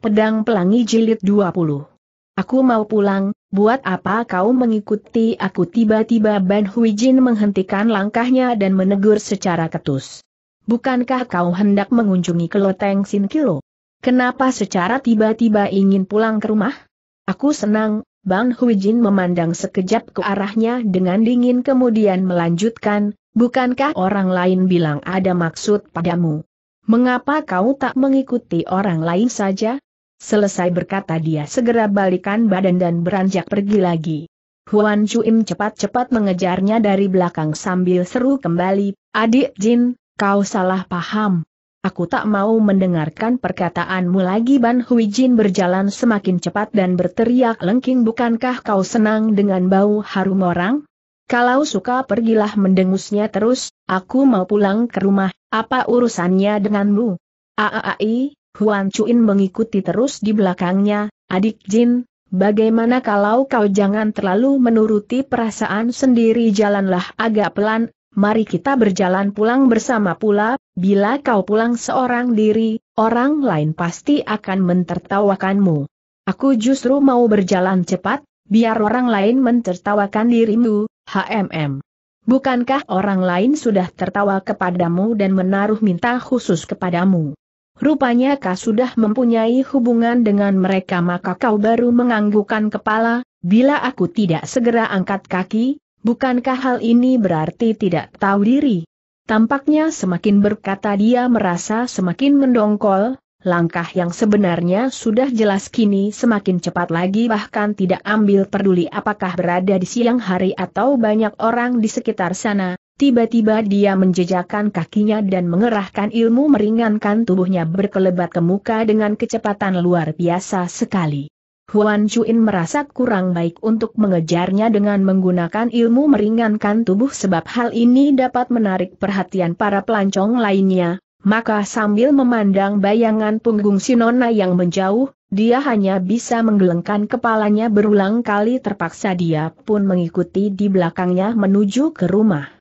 Pedang Pelangi Jilid 20. Aku mau pulang, buat apa kau mengikuti aku tiba-tiba Ban Hui Jin menghentikan langkahnya dan menegur secara ketus. Bukankah kau hendak mengunjungi Keloteng Sin Kilo? Kenapa secara tiba-tiba ingin pulang ke rumah? Aku senang, Ban Hui Jin memandang sekejap ke arahnya dengan dingin kemudian melanjutkan, bukankah orang lain bilang ada maksud padamu? Mengapa kau tak mengikuti orang lain saja? Selesai berkata dia segera balikan badan dan beranjak pergi lagi. Huan Chuim cepat-cepat mengejarnya dari belakang sambil seru kembali, adik Jin, kau salah paham. Aku tak mau mendengarkan perkataanmu lagi Ban Hui Jin berjalan semakin cepat dan berteriak lengking bukankah kau senang dengan bau harum orang? Kalau suka pergilah mendengusnya terus, aku mau pulang ke rumah, apa urusannya denganmu? Aaai, Huan Chuin mengikuti terus di belakangnya, adik Jin, bagaimana kalau kau jangan terlalu menuruti perasaan sendiri jalanlah agak pelan, mari kita berjalan pulang bersama pula, bila kau pulang seorang diri, orang lain pasti akan mentertawakanmu. Aku justru mau berjalan cepat, biar orang lain mentertawakan dirimu, HMM. Bukankah orang lain sudah tertawa kepadamu dan menaruh minta khusus kepadamu? Rupanya kau sudah mempunyai hubungan dengan mereka maka kau baru menganggukan kepala, bila aku tidak segera angkat kaki, bukankah hal ini berarti tidak tahu diri? Tampaknya semakin berkata dia merasa semakin mendongkol, Langkah yang sebenarnya sudah jelas kini semakin cepat lagi bahkan tidak ambil peduli apakah berada di siang hari atau banyak orang di sekitar sana, Tiba-tiba dia menjejakkan kakinya dan mengerahkan ilmu meringankan tubuhnya berkelebat ke muka dengan kecepatan luar biasa sekali. Huan Chuin merasa kurang baik untuk mengejarnya dengan menggunakan ilmu meringankan tubuh sebab hal ini dapat menarik perhatian para pelancong lainnya, maka sambil memandang bayangan punggung Sinona yang menjauh, dia hanya bisa menggelengkan kepalanya berulang kali terpaksa dia pun mengikuti di belakangnya menuju ke rumah.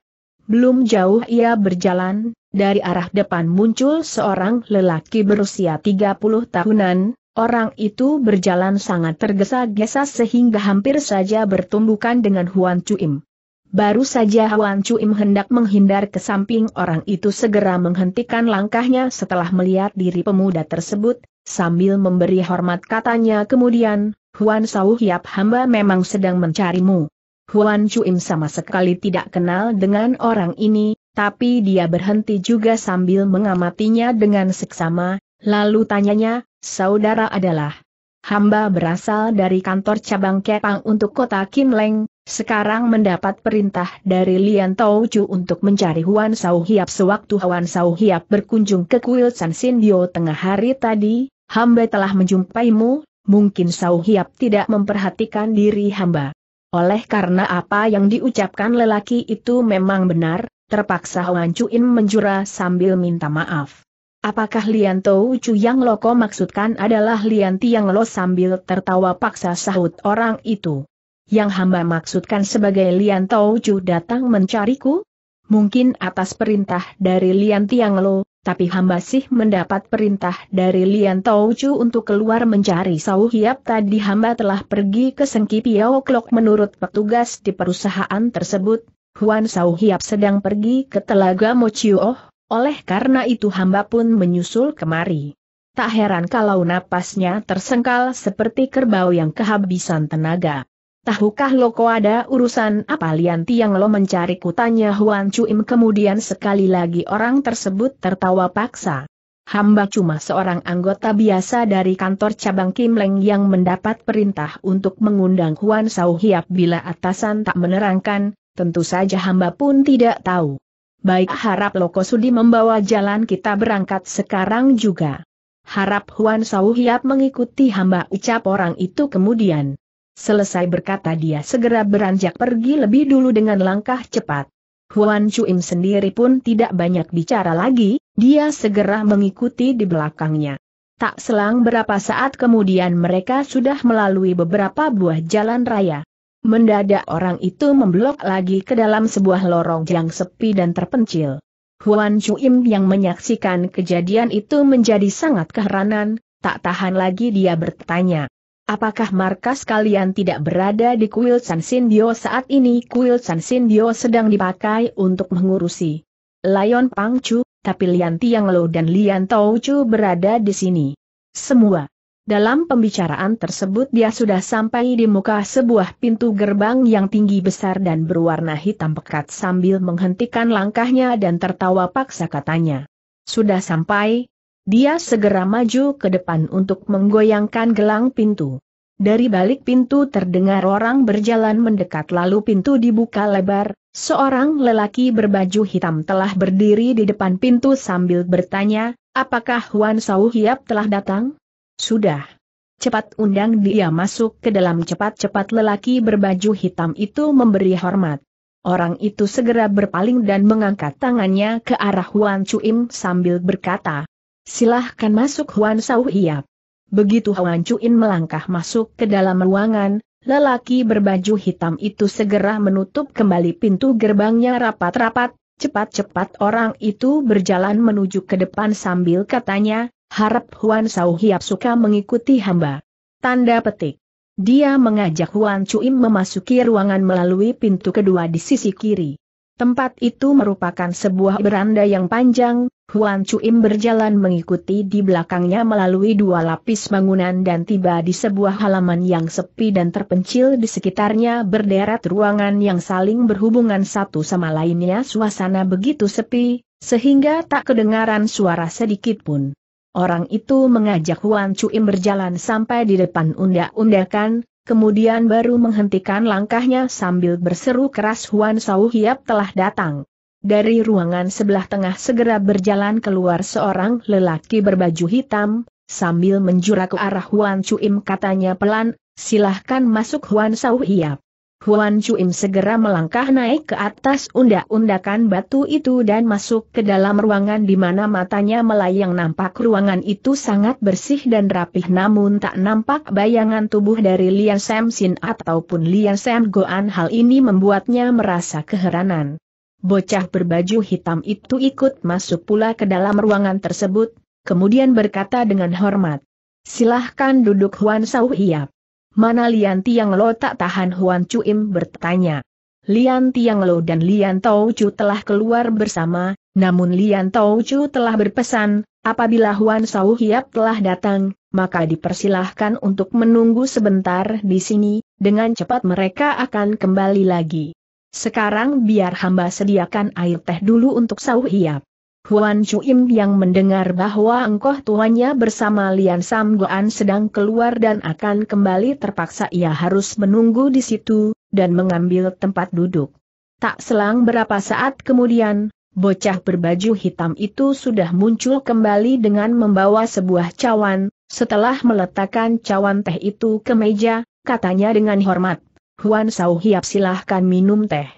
Belum jauh ia berjalan, dari arah depan muncul seorang lelaki berusia 30 tahunan, orang itu berjalan sangat tergesa-gesa sehingga hampir saja bertumbukan dengan Huan Im. Baru saja Huan Im hendak menghindar ke samping orang itu segera menghentikan langkahnya setelah melihat diri pemuda tersebut, sambil memberi hormat katanya kemudian, Huan Sau Hiap hamba memang sedang mencarimu. Huan Chuim sama sekali tidak kenal dengan orang ini, tapi dia berhenti juga sambil mengamatinya dengan seksama, lalu tanyanya, saudara adalah hamba berasal dari kantor cabang Kepang untuk kota Kinleng, sekarang mendapat perintah dari Lian Chu untuk mencari Huan Sao Hiap sewaktu Huan Sao Hiap berkunjung ke kuil San Dio tengah hari tadi, hamba telah menjumpaimu, mungkin Sao Hiap tidak memperhatikan diri hamba. Oleh karena apa yang diucapkan lelaki itu memang benar, terpaksa Huan Chuin menjura sambil minta maaf. Apakah Lian Tou Chu yang Loko maksudkan adalah Lian Tiang Lo sambil tertawa paksa sahut orang itu? Yang hamba maksudkan sebagai Lian Tou Chu datang mencariku? Mungkin atas perintah dari Lian Tiang Lo, tapi hamba sih mendapat perintah dari Lian Chu untuk keluar mencari Sau Hiap tadi hamba telah pergi ke Sengki Piao Klok menurut petugas di perusahaan tersebut, Huan Sau Hiap sedang pergi ke Telaga Mochioh, oleh karena itu hamba pun menyusul kemari. Tak heran kalau napasnya tersengkal seperti kerbau yang kehabisan tenaga. Tahukah lo ko ada urusan apa Lian Tiang lo mencari kutanya Huan Chuim kemudian sekali lagi orang tersebut tertawa paksa. Hamba cuma seorang anggota biasa dari kantor cabang Kim Leng yang mendapat perintah untuk mengundang Huan Sau Hiap bila atasan tak menerangkan, tentu saja hamba pun tidak tahu. Baik harap lo Loko Sudi membawa jalan kita berangkat sekarang juga. Harap Huan Sau Hiap mengikuti hamba ucap orang itu kemudian. Selesai berkata dia segera beranjak pergi lebih dulu dengan langkah cepat. Huan Chuim sendiri pun tidak banyak bicara lagi, dia segera mengikuti di belakangnya. Tak selang berapa saat kemudian mereka sudah melalui beberapa buah jalan raya. Mendadak orang itu memblok lagi ke dalam sebuah lorong yang sepi dan terpencil. Huan Chuim yang menyaksikan kejadian itu menjadi sangat keheranan, tak tahan lagi dia bertanya, Apakah markas kalian tidak berada di kuil San Sindio saat ini? Kuil San Sindio sedang dipakai untuk mengurusi Lion Pangcu, tapi Lian Tiang Lo dan Lian Taucu berada di sini. Semua. Dalam pembicaraan tersebut dia sudah sampai di muka sebuah pintu gerbang yang tinggi besar dan berwarna hitam pekat sambil menghentikan langkahnya dan tertawa paksa katanya. Sudah sampai, dia segera maju ke depan untuk menggoyangkan gelang pintu. Dari balik pintu terdengar orang berjalan mendekat lalu pintu dibuka lebar, seorang lelaki berbaju hitam telah berdiri di depan pintu sambil bertanya, apakah Huan Sau Hiap telah datang? Sudah. Cepat undang dia masuk ke dalam cepat-cepat lelaki berbaju hitam itu memberi hormat. Orang itu segera berpaling dan mengangkat tangannya ke arah Huan Chuim sambil berkata, Silahkan masuk Huan Sau Hiap. Begitu Huan Cuin melangkah masuk ke dalam ruangan, lelaki berbaju hitam itu segera menutup kembali pintu gerbangnya rapat-rapat, cepat-cepat orang itu berjalan menuju ke depan sambil katanya, harap Huan Sau Hiap suka mengikuti hamba. Tanda petik. Dia mengajak Huan Cuin memasuki ruangan melalui pintu kedua di sisi kiri. Tempat itu merupakan sebuah beranda yang panjang, Huan Chuim berjalan mengikuti di belakangnya melalui dua lapis bangunan dan tiba di sebuah halaman yang sepi dan terpencil di sekitarnya berderet ruangan yang saling berhubungan satu sama lainnya suasana begitu sepi, sehingga tak kedengaran suara sedikit pun. Orang itu mengajak Huan Chuim berjalan sampai di depan undak-undakan, kemudian baru menghentikan langkahnya sambil berseru keras Huan Sau Hiap telah datang. Dari ruangan sebelah tengah segera berjalan keluar seorang lelaki berbaju hitam, sambil menjurak ke arah Huan Im katanya pelan, silahkan masuk Huan Sau Hiap. Huan Chuim segera melangkah naik ke atas undak-undakan batu itu dan masuk ke dalam ruangan di mana matanya melayang nampak ruangan itu sangat bersih dan rapih namun tak nampak bayangan tubuh dari Lian Sam Sin ataupun Lian Sam Goan hal ini membuatnya merasa keheranan. Bocah berbaju hitam itu ikut masuk pula ke dalam ruangan tersebut, kemudian berkata dengan hormat. Silahkan duduk Huan Sau Hiap. Mana Lian Tiang Lo tak tahan Huan Cuim bertanya. Lian Tiang Lo dan Lian Tau Chu telah keluar bersama, namun Lian Tau Chu telah berpesan, apabila Huan Sau Hiap telah datang, maka dipersilahkan untuk menunggu sebentar di sini, dengan cepat mereka akan kembali lagi. Sekarang biar hamba sediakan air teh dulu untuk Sau Hiap. Huan Chuim yang mendengar bahwa engkau tuannya bersama Lian Sam Goan sedang keluar dan akan kembali terpaksa ia harus menunggu di situ, dan mengambil tempat duduk. Tak selang berapa saat kemudian, bocah berbaju hitam itu sudah muncul kembali dengan membawa sebuah cawan, setelah meletakkan cawan teh itu ke meja, katanya dengan hormat, Huan Sau Hiap silahkan minum teh.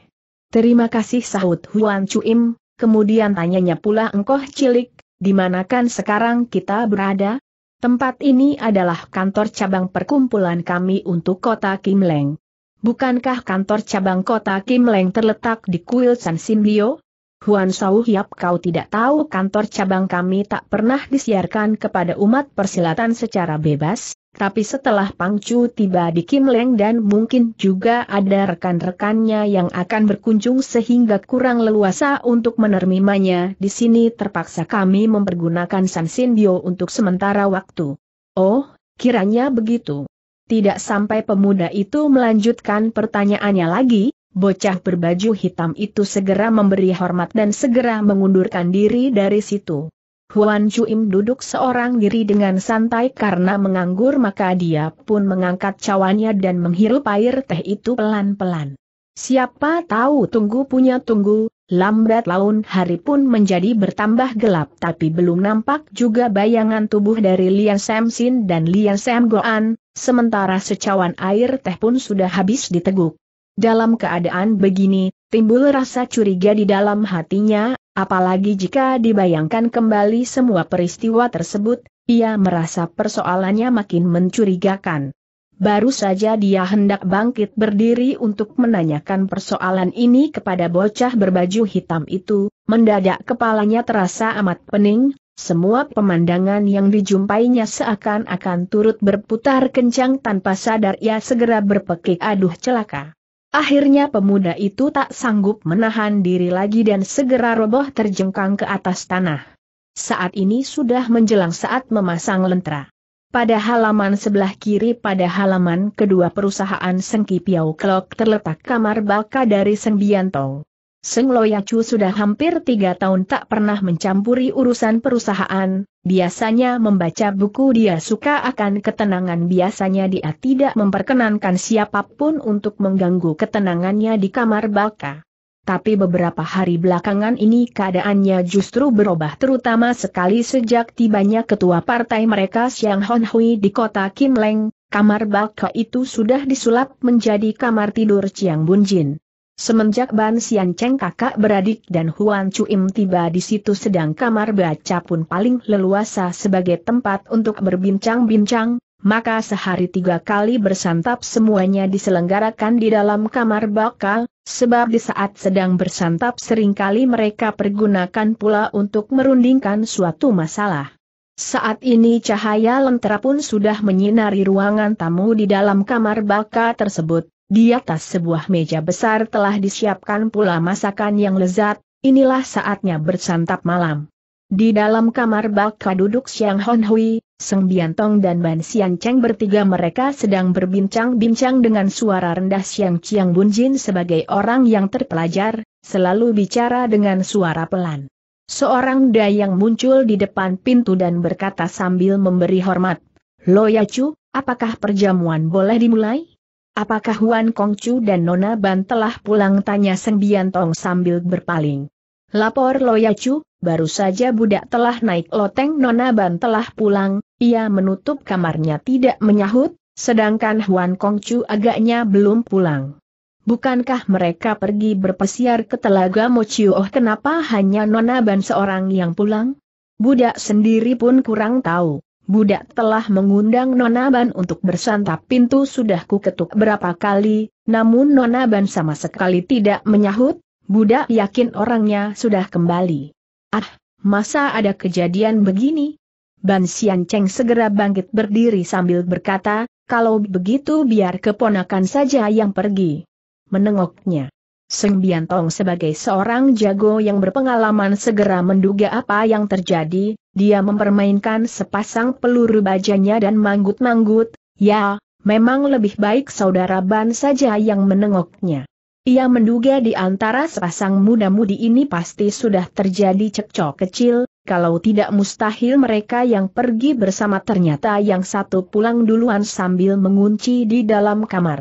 Terima kasih sahut Huan Chuim, Kemudian tanyanya pula engkoh cilik, di manakan sekarang kita berada? Tempat ini adalah kantor cabang perkumpulan kami untuk kota Kimleng. Bukankah kantor cabang kota Kimleng terletak di kuil San Simbio? Huan Sau Hiap kau tidak tahu kantor cabang kami tak pernah disiarkan kepada umat persilatan secara bebas? Tapi setelah Pang Chu tiba di Kim Leng dan mungkin juga ada rekan-rekannya yang akan berkunjung sehingga kurang leluasa untuk menerimanya, di sini terpaksa kami mempergunakan San Bio untuk sementara waktu. Oh, kiranya begitu. Tidak sampai pemuda itu melanjutkan pertanyaannya lagi, bocah berbaju hitam itu segera memberi hormat dan segera mengundurkan diri dari situ. Huan Chuim duduk seorang diri dengan santai karena menganggur maka dia pun mengangkat cawannya dan menghirup air teh itu pelan-pelan. Siapa tahu tunggu punya tunggu, lambat laun hari pun menjadi bertambah gelap tapi belum nampak juga bayangan tubuh dari Lian Sam Sin dan Lian Sam Goan, sementara secawan air teh pun sudah habis diteguk. Dalam keadaan begini, timbul rasa curiga di dalam hatinya, Apalagi jika dibayangkan kembali semua peristiwa tersebut, ia merasa persoalannya makin mencurigakan. Baru saja dia hendak bangkit berdiri untuk menanyakan persoalan ini kepada bocah berbaju hitam itu, mendadak kepalanya terasa amat pening, semua pemandangan yang dijumpainya seakan-akan turut berputar kencang tanpa sadar ia segera berpekik aduh celaka. Akhirnya pemuda itu tak sanggup menahan diri lagi dan segera roboh terjengkang ke atas tanah. Saat ini sudah menjelang saat memasang lentera. Pada halaman sebelah kiri pada halaman kedua perusahaan Sengki Piau Klok terletak kamar baka dari Sengbiantong. Seng Loyacu sudah hampir tiga tahun tak pernah mencampuri urusan perusahaan, biasanya membaca buku dia suka akan ketenangan biasanya dia tidak memperkenankan siapapun untuk mengganggu ketenangannya di kamar baka. Tapi beberapa hari belakangan ini keadaannya justru berubah terutama sekali sejak tibanya ketua partai mereka Siang Hon Hui di kota Kim Leng, kamar baka itu sudah disulap menjadi kamar tidur Chiang Jin. Semenjak Ban Sian Cheng kakak beradik dan Huan Chuim tiba di situ sedang kamar baca pun paling leluasa sebagai tempat untuk berbincang-bincang, maka sehari tiga kali bersantap semuanya diselenggarakan di dalam kamar bakal, sebab di saat sedang bersantap seringkali mereka pergunakan pula untuk merundingkan suatu masalah. Saat ini cahaya lentera pun sudah menyinari ruangan tamu di dalam kamar baka tersebut, di atas sebuah meja besar telah disiapkan pula masakan yang lezat, inilah saatnya bersantap malam. Di dalam kamar bak duduk Siang Hon Hui, Seng Biantong dan Ban Sian Cheng bertiga mereka sedang berbincang-bincang dengan suara rendah Siang Chiang Bun Jin sebagai orang yang terpelajar, selalu bicara dengan suara pelan. Seorang dayang muncul di depan pintu dan berkata sambil memberi hormat, Ya Chu, apakah perjamuan boleh dimulai? Apakah Huan Kongcu dan Nona Ban telah pulang tanya Seng Tong sambil berpaling. Lapor ya Chu, baru saja budak telah naik loteng Nona Ban telah pulang, ia menutup kamarnya tidak menyahut, sedangkan Huan Kongcu agaknya belum pulang. Bukankah mereka pergi berpesiar ke Telaga Oh, kenapa hanya Nona Ban seorang yang pulang? Budak sendiri pun kurang tahu budak telah mengundang Nona Ban untuk bersantap pintu sudah ku ketuk berapa kali, namun Nona Ban sama sekali tidak menyahut, budak yakin orangnya sudah kembali. Ah, masa ada kejadian begini? Ban Xian Cheng segera bangkit berdiri sambil berkata, kalau begitu biar keponakan saja yang pergi. Menengoknya. Seng Biantong sebagai seorang jago yang berpengalaman segera menduga apa yang terjadi, dia mempermainkan sepasang peluru bajanya dan manggut-manggut, ya, memang lebih baik saudara Ban saja yang menengoknya. Ia menduga di antara sepasang muda-mudi ini pasti sudah terjadi cekcok kecil, kalau tidak mustahil mereka yang pergi bersama ternyata yang satu pulang duluan sambil mengunci di dalam kamar.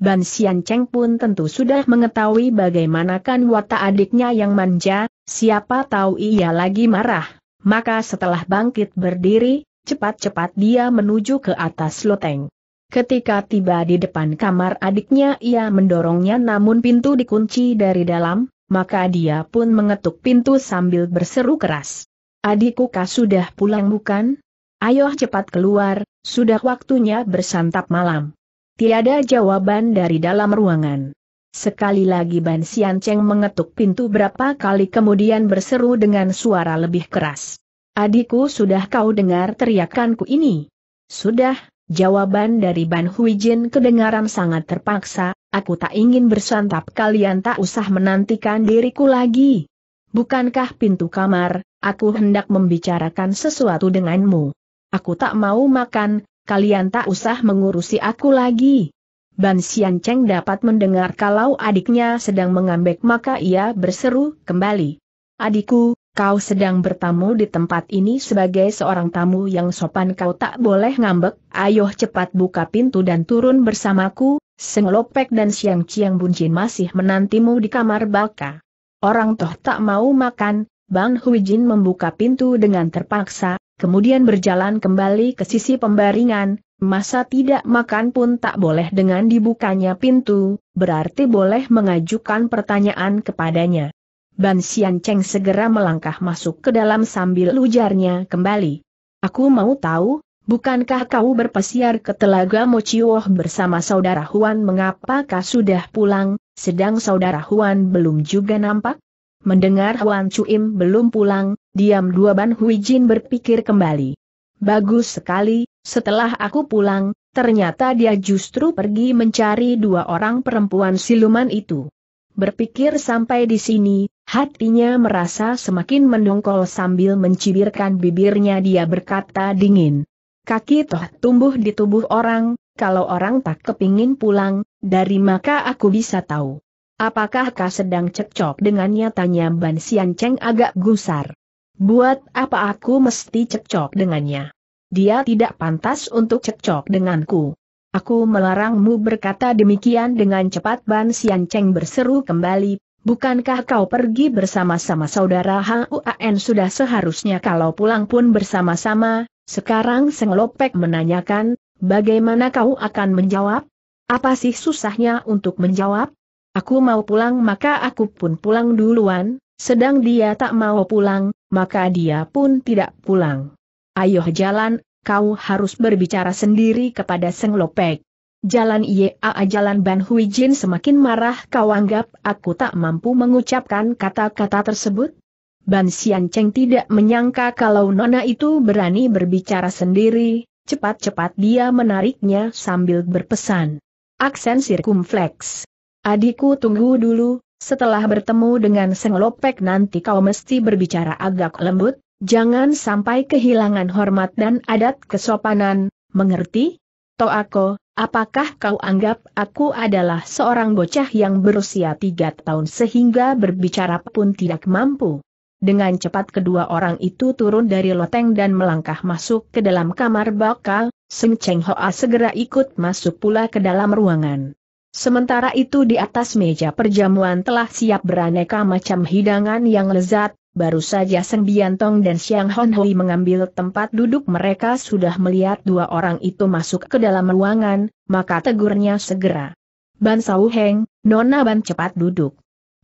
Ban Sian Cheng pun tentu sudah mengetahui bagaimanakan watak adiknya yang manja, siapa tahu ia lagi marah. Maka setelah bangkit berdiri, cepat-cepat dia menuju ke atas loteng. Ketika tiba di depan kamar adiknya ia mendorongnya namun pintu dikunci dari dalam, maka dia pun mengetuk pintu sambil berseru keras. Adikku kah sudah pulang bukan? Ayo cepat keluar, sudah waktunya bersantap malam. Tiada jawaban dari dalam ruangan. Sekali lagi Ban Sian Cheng mengetuk pintu berapa kali kemudian berseru dengan suara lebih keras. Adikku sudah kau dengar teriakanku ini? Sudah, jawaban dari Ban Hui Jin kedengaran sangat terpaksa, aku tak ingin bersantap kalian tak usah menantikan diriku lagi. Bukankah pintu kamar, aku hendak membicarakan sesuatu denganmu. Aku tak mau makan, kalian tak usah mengurusi aku lagi. Ban Xian Cheng dapat mendengar kalau adiknya sedang mengambek maka ia berseru kembali. Adikku, kau sedang bertamu di tempat ini sebagai seorang tamu yang sopan kau tak boleh ngambek, ayo cepat buka pintu dan turun bersamaku, Seng Lopek dan Siang Ciang Bunjin masih menantimu di kamar baka. Orang toh tak mau makan, Bang Huijin membuka pintu dengan terpaksa, kemudian berjalan kembali ke sisi pembaringan, masa tidak makan pun tak boleh dengan dibukanya pintu, berarti boleh mengajukan pertanyaan kepadanya. Ban Xian Cheng segera melangkah masuk ke dalam sambil ujarnya kembali. Aku mau tahu, bukankah kau berpesiar ke Telaga Mochiwoh bersama saudara Huan mengapakah sudah pulang, sedang saudara Huan belum juga nampak? Mendengar Wan Chuim belum pulang, diam dua Ban Hui Jin berpikir kembali. Bagus sekali, setelah aku pulang, ternyata dia justru pergi mencari dua orang perempuan siluman itu. Berpikir sampai di sini, hatinya merasa semakin mendongkol sambil mencibirkan bibirnya dia berkata dingin. Kaki toh tumbuh di tubuh orang, kalau orang tak kepingin pulang, dari maka aku bisa tahu. Apakah kau sedang cekcok dengannya tanya Ban Sian Cheng agak gusar. Buat apa aku mesti cekcok dengannya? Dia tidak pantas untuk cekcok denganku. Aku melarangmu berkata demikian dengan cepat Ban Sian Cheng berseru kembali, Bukankah kau pergi bersama-sama saudara HUAN sudah seharusnya kalau pulang pun bersama-sama? Sekarang Seng menanyakan, bagaimana kau akan menjawab? Apa sih susahnya untuk menjawab? Aku mau pulang maka aku pun pulang duluan, sedang dia tak mau pulang, maka dia pun tidak pulang. Ayo jalan, kau harus berbicara sendiri kepada Seng Lopek. Jalan IAA Jalan Ban Hui Jin semakin marah kau anggap aku tak mampu mengucapkan kata-kata tersebut? Ban Xian Cheng tidak menyangka kalau Nona itu berani berbicara sendiri, cepat-cepat dia menariknya sambil berpesan. Aksen sirkumfleks. Adikku tunggu dulu, setelah bertemu dengan Seng Lopek nanti kau mesti berbicara agak lembut, jangan sampai kehilangan hormat dan adat kesopanan, mengerti? Toako, apakah kau anggap aku adalah seorang bocah yang berusia tiga tahun sehingga berbicara pun tidak mampu? Dengan cepat kedua orang itu turun dari loteng dan melangkah masuk ke dalam kamar bakal, Seng Cheng Hoa segera ikut masuk pula ke dalam ruangan. Sementara itu di atas meja perjamuan telah siap beraneka macam hidangan yang lezat, baru saja Seng Biantong dan Xiang Hon Hui mengambil tempat duduk mereka sudah melihat dua orang itu masuk ke dalam ruangan, maka tegurnya segera. Ban Sau Heng, Nona Ban cepat duduk.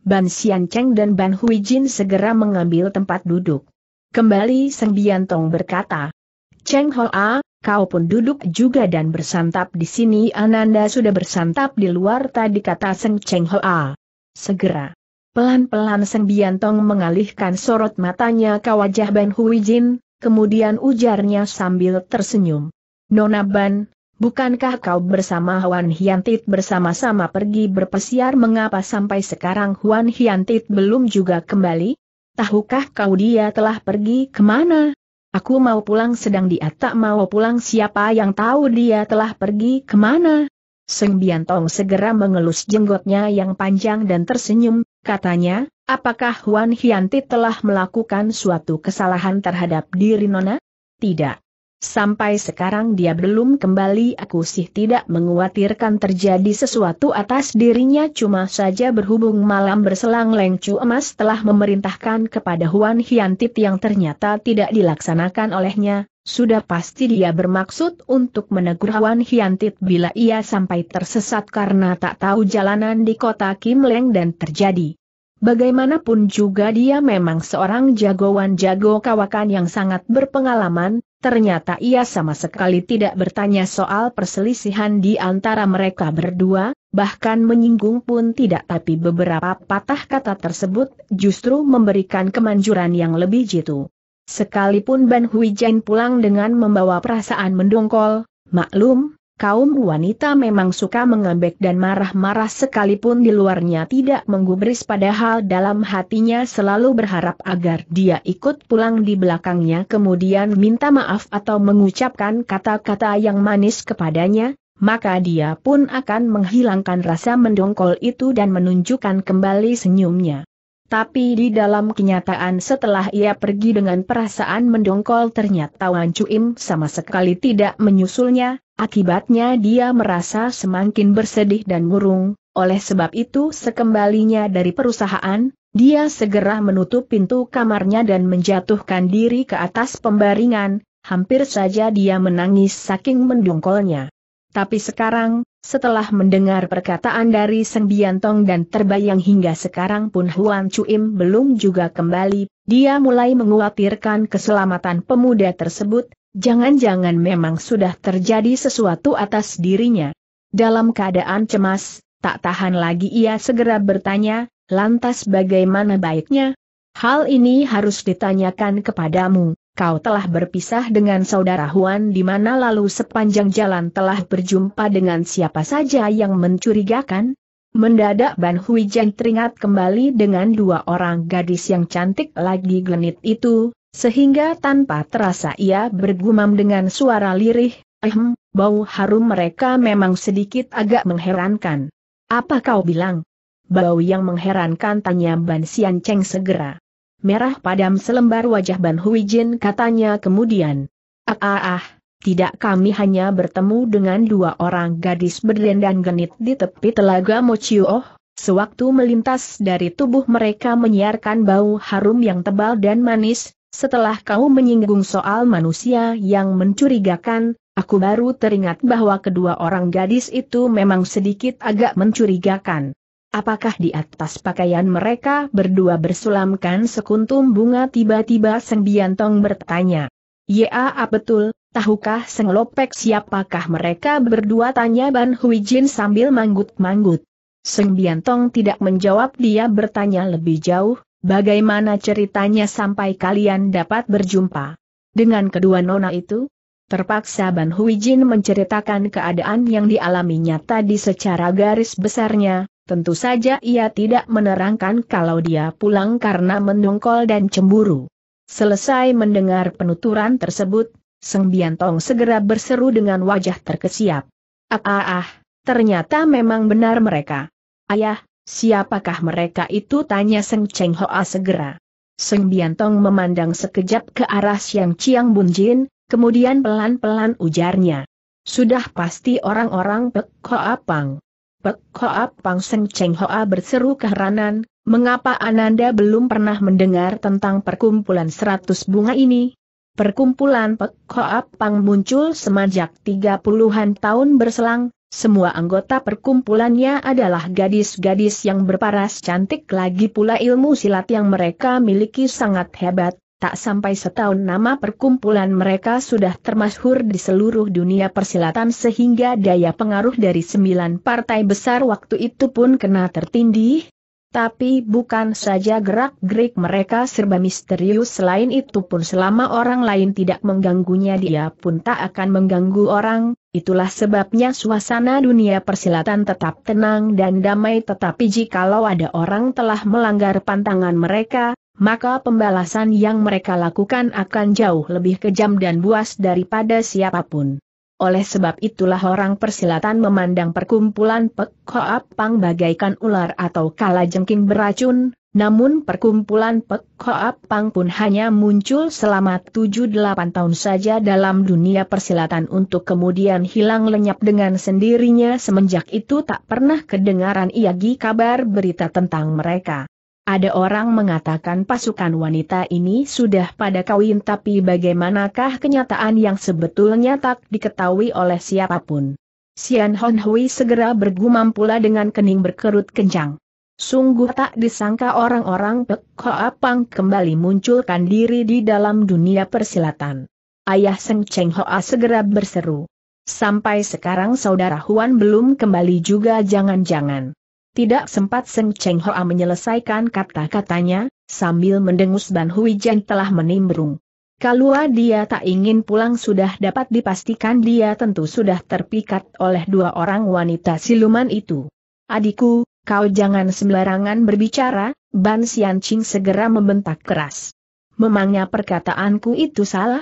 Ban Xian Cheng dan Ban Hui Jin segera mengambil tempat duduk. Kembali Seng Biantong berkata, Cheng Hoa, kau pun duduk juga dan bersantap di sini Ananda sudah bersantap di luar tadi kata Seng Cheng Hoa. Segera. Pelan-pelan Seng Biantong mengalihkan sorot matanya ke wajah Ban Hui Jin, kemudian ujarnya sambil tersenyum. Nona Ban, bukankah kau bersama Huan Tit bersama-sama pergi berpesiar mengapa sampai sekarang Huan Tit belum juga kembali? Tahukah kau dia telah pergi kemana? Aku mau pulang sedang dia tak mau pulang siapa yang tahu dia telah pergi kemana. Seng Biantong segera mengelus jenggotnya yang panjang dan tersenyum, katanya, apakah Wan Hianti telah melakukan suatu kesalahan terhadap diri Nona? Tidak. Sampai sekarang dia belum kembali aku sih tidak menguatirkan terjadi sesuatu atas dirinya cuma saja berhubung malam berselang Lengcu Emas telah memerintahkan kepada Huan Hiantit yang ternyata tidak dilaksanakan olehnya, sudah pasti dia bermaksud untuk menegur Huan Hiantit bila ia sampai tersesat karena tak tahu jalanan di kota Kim Leng dan terjadi. Bagaimanapun juga dia memang seorang jagoan jago kawakan yang sangat berpengalaman, Ternyata ia sama sekali tidak bertanya soal perselisihan di antara mereka berdua, bahkan menyinggung pun tidak tapi beberapa patah kata tersebut justru memberikan kemanjuran yang lebih jitu. Sekalipun Ban Hui Jain pulang dengan membawa perasaan mendongkol, maklum, kaum wanita memang suka mengambek dan marah-marah sekalipun di luarnya tidak menggubris padahal dalam hatinya selalu berharap agar dia ikut pulang di belakangnya kemudian minta maaf atau mengucapkan kata-kata yang manis kepadanya, maka dia pun akan menghilangkan rasa mendongkol itu dan menunjukkan kembali senyumnya. Tapi di dalam kenyataan setelah ia pergi dengan perasaan mendongkol ternyata Wan Cuim sama sekali tidak menyusulnya, akibatnya dia merasa semakin bersedih dan murung, oleh sebab itu sekembalinya dari perusahaan, dia segera menutup pintu kamarnya dan menjatuhkan diri ke atas pembaringan, hampir saja dia menangis saking mendongkolnya. Tapi sekarang, setelah mendengar perkataan dari Seng Biantong dan terbayang hingga sekarang pun Huan Chuim belum juga kembali, dia mulai menguatirkan keselamatan pemuda tersebut, jangan-jangan memang sudah terjadi sesuatu atas dirinya. Dalam keadaan cemas, tak tahan lagi ia segera bertanya, lantas bagaimana baiknya? Hal ini harus ditanyakan kepadamu kau telah berpisah dengan saudara Huan di mana lalu sepanjang jalan telah berjumpa dengan siapa saja yang mencurigakan? Mendadak Ban Hui Jen teringat kembali dengan dua orang gadis yang cantik lagi glenit itu, sehingga tanpa terasa ia bergumam dengan suara lirih, ehm, bau harum mereka memang sedikit agak mengherankan. Apa kau bilang? Bau yang mengherankan tanya Ban Sian Cheng segera merah padam selembar wajah Ban Hui Jin katanya kemudian. Ah ah ah, tidak kami hanya bertemu dengan dua orang gadis berdendang genit di tepi telaga Mochioh, sewaktu melintas dari tubuh mereka menyiarkan bau harum yang tebal dan manis, setelah kau menyinggung soal manusia yang mencurigakan, aku baru teringat bahwa kedua orang gadis itu memang sedikit agak mencurigakan. Apakah di atas pakaian mereka berdua bersulamkan sekuntum bunga tiba-tiba Seng Biantong bertanya. Ya betul, tahukah Seng Lopek siapakah mereka berdua tanya Ban Hui Jin sambil manggut-manggut. Seng Biantong tidak menjawab dia bertanya lebih jauh, bagaimana ceritanya sampai kalian dapat berjumpa dengan kedua nona itu? Terpaksa Ban Hui Jin menceritakan keadaan yang dialaminya tadi secara garis besarnya, Tentu saja ia tidak menerangkan kalau dia pulang karena mendongkol dan cemburu. Selesai mendengar penuturan tersebut, Seng Biantong segera berseru dengan wajah terkesiap. Ah ah ah, ternyata memang benar mereka. Ayah, siapakah mereka itu tanya Seng Cheng Hoa segera. Seng Biantong memandang sekejap ke arah Siang Chiang Bunjin, kemudian pelan-pelan ujarnya. Sudah pasti orang-orang Pek Hoa Pang. Pek Hoa Pang Seng Cheng Hoa berseru keheranan, mengapa Ananda belum pernah mendengar tentang perkumpulan seratus bunga ini? Perkumpulan Pek Hoa Pang muncul semenjak tiga puluhan tahun berselang, semua anggota perkumpulannya adalah gadis-gadis yang berparas cantik lagi pula ilmu silat yang mereka miliki sangat hebat, Tak sampai setahun nama perkumpulan mereka sudah termasyhur di seluruh dunia persilatan sehingga daya pengaruh dari sembilan partai besar waktu itu pun kena tertindih. Tapi bukan saja gerak-gerik mereka serba misterius selain itu pun selama orang lain tidak mengganggunya dia pun tak akan mengganggu orang, itulah sebabnya suasana dunia persilatan tetap tenang dan damai tetapi jikalau ada orang telah melanggar pantangan mereka, maka pembalasan yang mereka lakukan akan jauh lebih kejam dan buas daripada siapapun. Oleh sebab itulah orang persilatan memandang perkumpulan pekkoap Pang bagaikan ular atau kalajengking beracun, namun perkumpulan pekkoap Pang pun hanya muncul selama 7-8 tahun saja dalam dunia persilatan untuk kemudian hilang lenyap dengan sendirinya semenjak itu tak pernah kedengaran iagi kabar berita tentang mereka. Ada orang mengatakan pasukan wanita ini sudah pada kawin tapi bagaimanakah kenyataan yang sebetulnya tak diketahui oleh siapapun. Sian Hon Hui segera bergumam pula dengan kening berkerut kencang. Sungguh tak disangka orang-orang Pek Apang kembali munculkan diri di dalam dunia persilatan. Ayah Seng Cheng Hoa segera berseru. Sampai sekarang saudara Huan belum kembali juga jangan-jangan. Tidak sempat Seng Cheng Hoa menyelesaikan kata-katanya, sambil mendengus Ban Hui Jen telah menimbrung. Kalau dia tak ingin pulang sudah dapat dipastikan dia tentu sudah terpikat oleh dua orang wanita siluman itu. Adikku, kau jangan sembarangan berbicara, Ban Xianqing segera membentak keras. Memangnya perkataanku itu salah?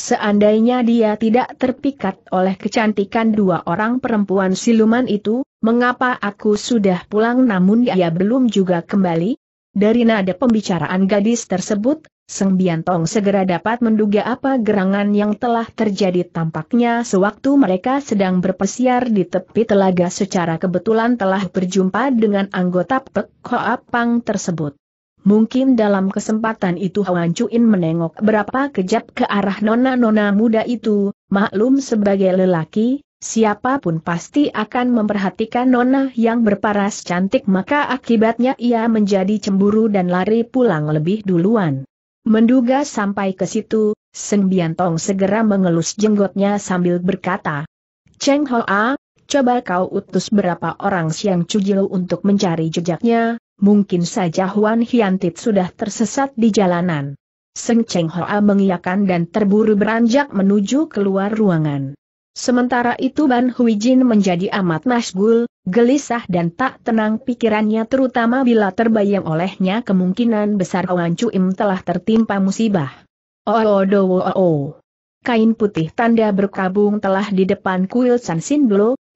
Seandainya dia tidak terpikat oleh kecantikan dua orang perempuan siluman itu, mengapa aku sudah pulang namun dia belum juga kembali? Dari nada pembicaraan gadis tersebut, Seng Biantong segera dapat menduga apa gerangan yang telah terjadi tampaknya sewaktu mereka sedang berpesiar di tepi telaga secara kebetulan telah berjumpa dengan anggota Pek Hoa Pang tersebut. Mungkin dalam kesempatan itu Hwan Cuin menengok berapa kejap ke arah nona-nona muda itu, maklum sebagai lelaki, siapapun pasti akan memperhatikan nona yang berparas cantik maka akibatnya ia menjadi cemburu dan lari pulang lebih duluan. Menduga sampai ke situ, Sen Biantong segera mengelus jenggotnya sambil berkata, Cheng Hoa, coba kau utus berapa orang siang cujil untuk mencari jejaknya, Mungkin saja Huan Hiantit sudah tersesat di jalanan. Seng Cheng Hoa mengiyakan dan terburu beranjak menuju keluar ruangan. Sementara itu Ban Hui Jin menjadi amat masgul, gelisah dan tak tenang pikirannya terutama bila terbayang olehnya kemungkinan besar Wan Im telah tertimpa musibah. Oh, oh, do, oh, oh. Kain putih tanda berkabung telah di depan kuil San Sin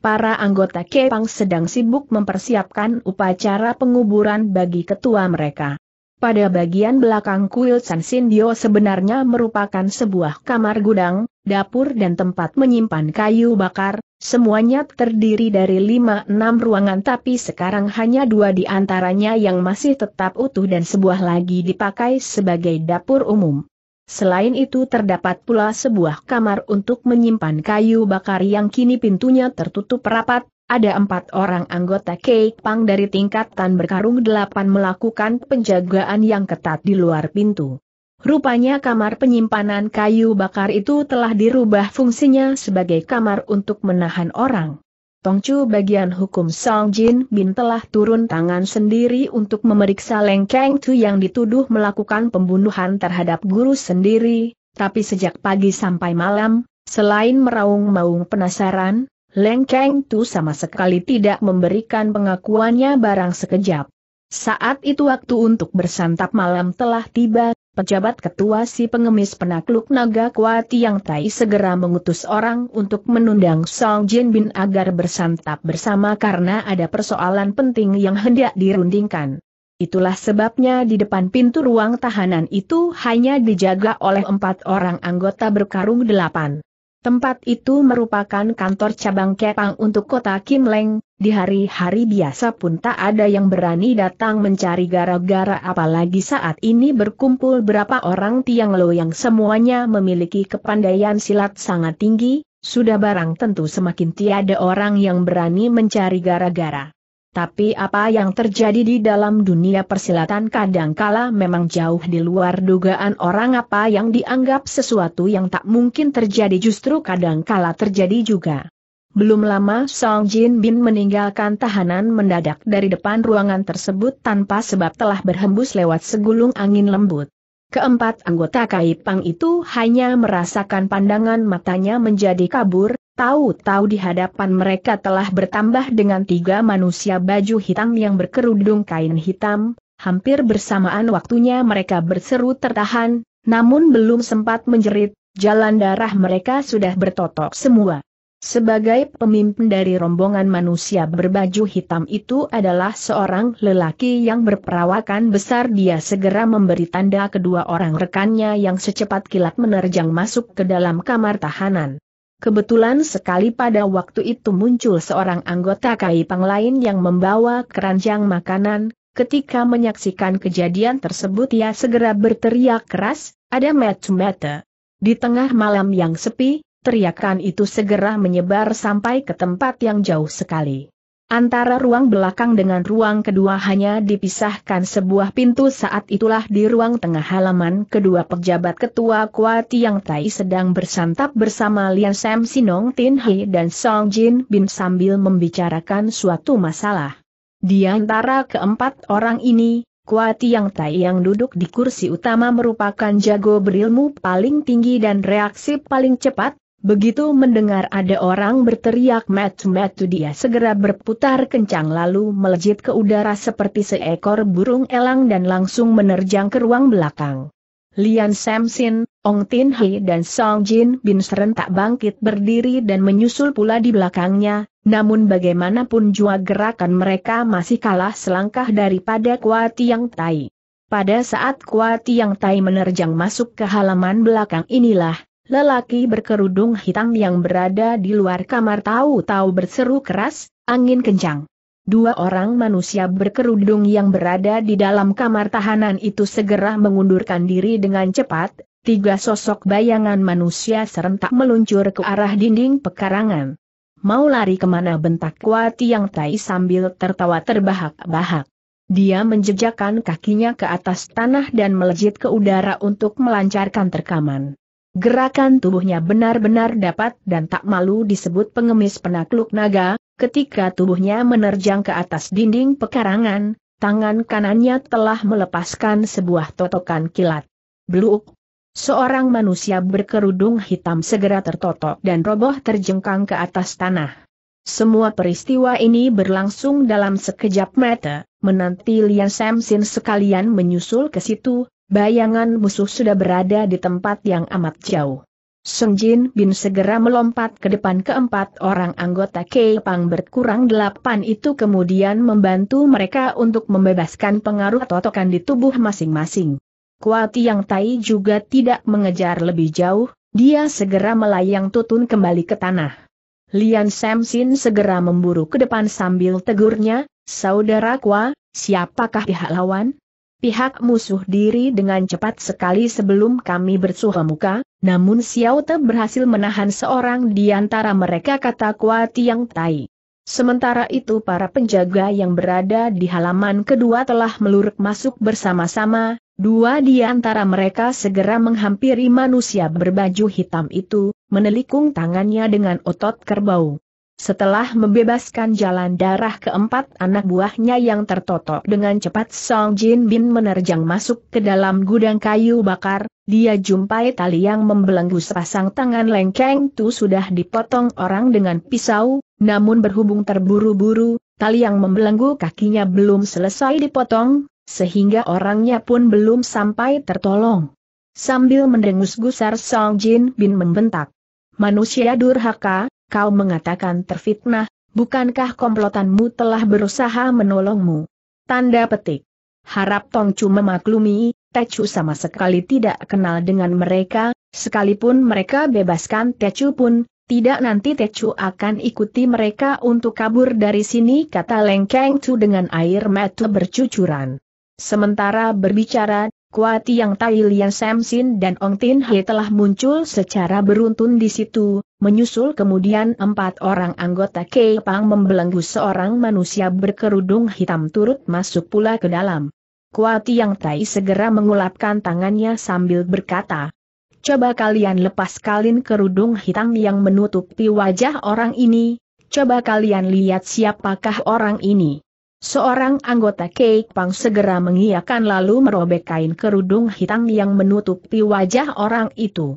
para anggota Kepang sedang sibuk mempersiapkan upacara penguburan bagi ketua mereka. Pada bagian belakang kuil San Sindio sebenarnya merupakan sebuah kamar gudang, dapur dan tempat menyimpan kayu bakar, semuanya terdiri dari 5-6 ruangan tapi sekarang hanya dua di antaranya yang masih tetap utuh dan sebuah lagi dipakai sebagai dapur umum. Selain itu terdapat pula sebuah kamar untuk menyimpan kayu bakar yang kini pintunya tertutup rapat, ada empat orang anggota pang dari tingkatan berkarung delapan melakukan penjagaan yang ketat di luar pintu. Rupanya kamar penyimpanan kayu bakar itu telah dirubah fungsinya sebagai kamar untuk menahan orang. Tongcu bagian hukum Song Jin Bin telah turun tangan sendiri untuk memeriksa Leng Kang Tu yang dituduh melakukan pembunuhan terhadap guru sendiri, tapi sejak pagi sampai malam, selain meraung-maung penasaran, Leng Kang Tu sama sekali tidak memberikan pengakuannya barang sekejap. Saat itu waktu untuk bersantap malam telah tiba, Pejabat ketua si pengemis penakluk naga kuati yang tai segera mengutus orang untuk menundang Song Jin Bin agar bersantap bersama karena ada persoalan penting yang hendak dirundingkan. Itulah sebabnya di depan pintu ruang tahanan itu hanya dijaga oleh empat orang anggota berkarung delapan. Tempat itu merupakan kantor cabang Kepang untuk kota Kim Leng. Di hari-hari biasa pun tak ada yang berani datang mencari gara-gara apalagi saat ini berkumpul berapa orang tiang lo yang semuanya memiliki kepandaian silat sangat tinggi, sudah barang tentu semakin tiada orang yang berani mencari gara-gara. Tapi apa yang terjadi di dalam dunia persilatan kadangkala memang jauh di luar dugaan orang apa yang dianggap sesuatu yang tak mungkin terjadi justru kadangkala terjadi juga. Belum lama Song Jin Bin meninggalkan tahanan mendadak dari depan ruangan tersebut tanpa sebab telah berhembus lewat segulung angin lembut. Keempat anggota Kaipang itu hanya merasakan pandangan matanya menjadi kabur, tahu-tahu di hadapan mereka telah bertambah dengan tiga manusia baju hitam yang berkerudung kain hitam, hampir bersamaan waktunya mereka berseru tertahan, namun belum sempat menjerit, jalan darah mereka sudah bertotok semua. Sebagai pemimpin dari rombongan manusia berbaju hitam itu adalah seorang lelaki yang berperawakan besar dia segera memberi tanda kedua orang rekannya yang secepat kilat menerjang masuk ke dalam kamar tahanan. Kebetulan sekali pada waktu itu muncul seorang anggota Kaipang lain yang membawa keranjang makanan, ketika menyaksikan kejadian tersebut ia segera berteriak keras, ada metu-mete. Di tengah malam yang sepi, teriakan itu segera menyebar sampai ke tempat yang jauh sekali. Antara ruang belakang dengan ruang kedua hanya dipisahkan sebuah pintu saat itulah di ruang tengah halaman kedua pejabat ketua Kuati yang Tai sedang bersantap bersama Lian Sam Sinong Tin He dan Song Jin Bin sambil membicarakan suatu masalah. Di antara keempat orang ini, Kuati yang Tai yang duduk di kursi utama merupakan jago berilmu paling tinggi dan reaksi paling cepat, Begitu mendengar ada orang berteriak metu-metu dia segera berputar kencang lalu melejit ke udara seperti seekor burung elang dan langsung menerjang ke ruang belakang. Lian Samsin, Ong Tin Hei dan Song Jin Bin serentak bangkit berdiri dan menyusul pula di belakangnya, namun bagaimanapun jua gerakan mereka masih kalah selangkah daripada Kuat Yang Tai. Pada saat Kuat Yang Tai menerjang masuk ke halaman belakang inilah, Lelaki berkerudung hitam yang berada di luar kamar tahu-tahu berseru keras, angin kencang. Dua orang manusia berkerudung yang berada di dalam kamar tahanan itu segera mengundurkan diri dengan cepat, tiga sosok bayangan manusia serentak meluncur ke arah dinding pekarangan. Mau lari kemana bentak kuat yang tai sambil tertawa terbahak-bahak. Dia menjejakkan kakinya ke atas tanah dan melejit ke udara untuk melancarkan terkaman. Gerakan tubuhnya benar-benar dapat dan tak malu disebut pengemis penakluk naga, ketika tubuhnya menerjang ke atas dinding pekarangan, tangan kanannya telah melepaskan sebuah totokan kilat. Bluk! Seorang manusia berkerudung hitam segera tertotok dan roboh terjengkang ke atas tanah. Semua peristiwa ini berlangsung dalam sekejap mata, menanti Lian Samsin sekalian menyusul ke situ, bayangan musuh sudah berada di tempat yang amat jauh. Sung Jin Bin segera melompat ke depan keempat orang anggota Kepang berkurang delapan itu kemudian membantu mereka untuk membebaskan pengaruh totokan di tubuh masing-masing. Kuati yang Tai juga tidak mengejar lebih jauh, dia segera melayang tutun kembali ke tanah. Lian Samsin segera memburu ke depan sambil tegurnya, Saudara Kwa, siapakah pihak lawan? pihak musuh diri dengan cepat sekali sebelum kami bersuha muka, namun Xiao Te berhasil menahan seorang di antara mereka kata Kuati yang tai. Sementara itu para penjaga yang berada di halaman kedua telah meluruk masuk bersama-sama, dua di antara mereka segera menghampiri manusia berbaju hitam itu, menelikung tangannya dengan otot kerbau. Setelah membebaskan jalan darah keempat anak buahnya yang tertotok dengan cepat Song Jin Bin menerjang masuk ke dalam gudang kayu bakar, dia jumpai tali yang membelenggu sepasang tangan lengkeng itu sudah dipotong orang dengan pisau, namun berhubung terburu-buru, tali yang membelenggu kakinya belum selesai dipotong, sehingga orangnya pun belum sampai tertolong. Sambil mendengus gusar Song Jin Bin membentak. Manusia durhaka, kau mengatakan terfitnah, bukankah komplotanmu telah berusaha menolongmu? Tanda petik. Harap Tongcu memaklumi, Tecu sama sekali tidak kenal dengan mereka, sekalipun mereka bebaskan Tecu pun, tidak nanti Tecu akan ikuti mereka untuk kabur dari sini kata Leng Tu Chu dengan air mata bercucuran. Sementara berbicara, Kuati yang Tai Lian Samsin dan Ong Tin He telah muncul secara beruntun di situ, menyusul kemudian empat orang anggota Kepang membelenggu seorang manusia berkerudung hitam turut masuk pula ke dalam. Kuati yang Tai segera mengulapkan tangannya sambil berkata, Coba kalian lepas kalin kerudung hitam yang menutupi wajah orang ini, coba kalian lihat siapakah orang ini. Seorang anggota keik Pang segera mengiakan lalu merobek kain kerudung hitam yang menutupi wajah orang itu.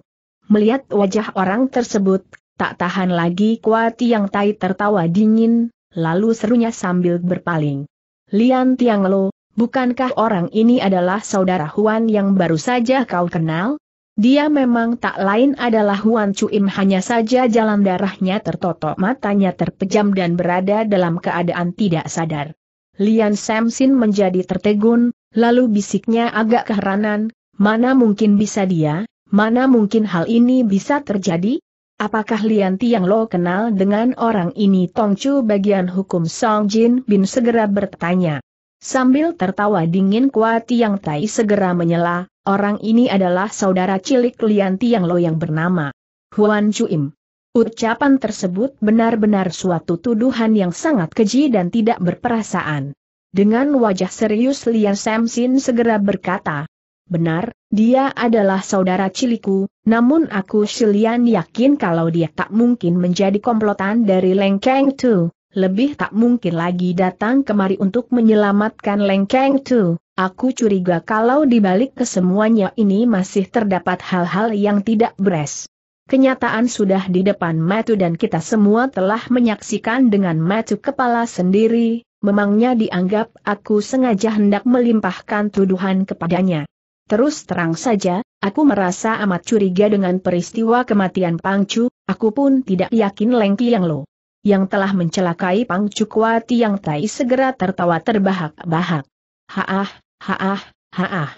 Melihat wajah orang tersebut, tak tahan lagi kuat yang tai tertawa dingin, lalu serunya sambil berpaling. Lian Tiang Lo, bukankah orang ini adalah saudara Huan yang baru saja kau kenal? Dia memang tak lain adalah Huan Cuim, hanya saja jalan darahnya tertotok matanya terpejam dan berada dalam keadaan tidak sadar. Lian Samsin menjadi tertegun, lalu bisiknya agak keheranan, mana mungkin bisa dia, mana mungkin hal ini bisa terjadi? Apakah Lian Tiang Lo kenal dengan orang ini Tong Chu bagian hukum Song Jin Bin segera bertanya. Sambil tertawa dingin Kua Tiang Tai segera menyela, orang ini adalah saudara cilik Lian Tiang Lo yang bernama Huan Chuim. Ucapan tersebut benar-benar suatu tuduhan yang sangat keji dan tidak berperasaan. Dengan wajah serius Lian Samsin segera berkata, Benar, dia adalah saudara ciliku, namun aku Shilian yakin kalau dia tak mungkin menjadi komplotan dari Leng Kang Tu. Lebih tak mungkin lagi datang kemari untuk menyelamatkan Leng Kang Tu. Aku curiga kalau di balik kesemuanya ini masih terdapat hal-hal yang tidak beres. Kenyataan sudah di depan mata dan kita semua telah menyaksikan dengan matu kepala sendiri, memangnya dianggap aku sengaja hendak melimpahkan tuduhan kepadanya. Terus terang saja, aku merasa amat curiga dengan peristiwa kematian Pangcu, aku pun tidak yakin Leng Kiang Lo yang telah mencelakai Pangcu Kuati yang Tai segera tertawa terbahak-bahak. Haah, haah, haah.